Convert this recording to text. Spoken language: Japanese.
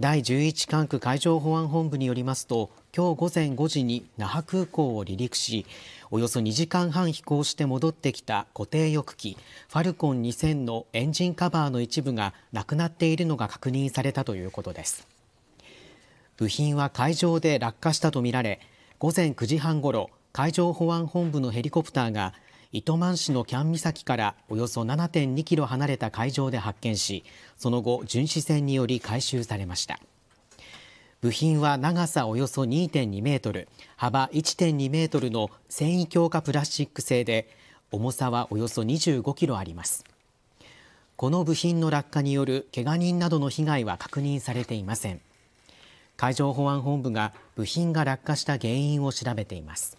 第11管区海上保安本部によりますと今日午前5時に那覇空港を離陸しおよそ2時間半飛行して戻ってきた固定翼機ファルコン2000のエンジンカバーの一部がなくなっているのが確認されたということです部品は海上で落下したとみられ午前9時半ごろ海上保安本部のヘリコプターが糸満市のキャン岬からおよそ7.2キロ離れた海上で発見し、その後、巡視船により回収されました。部品は長さおよそ2.2メートル、幅1.2メートルの繊維強化プラスチック製で、重さはおよそ25キロあります。この部品の落下によるけが人などの被害は確認されていません。海上保安本部が部品が落下した原因を調べています。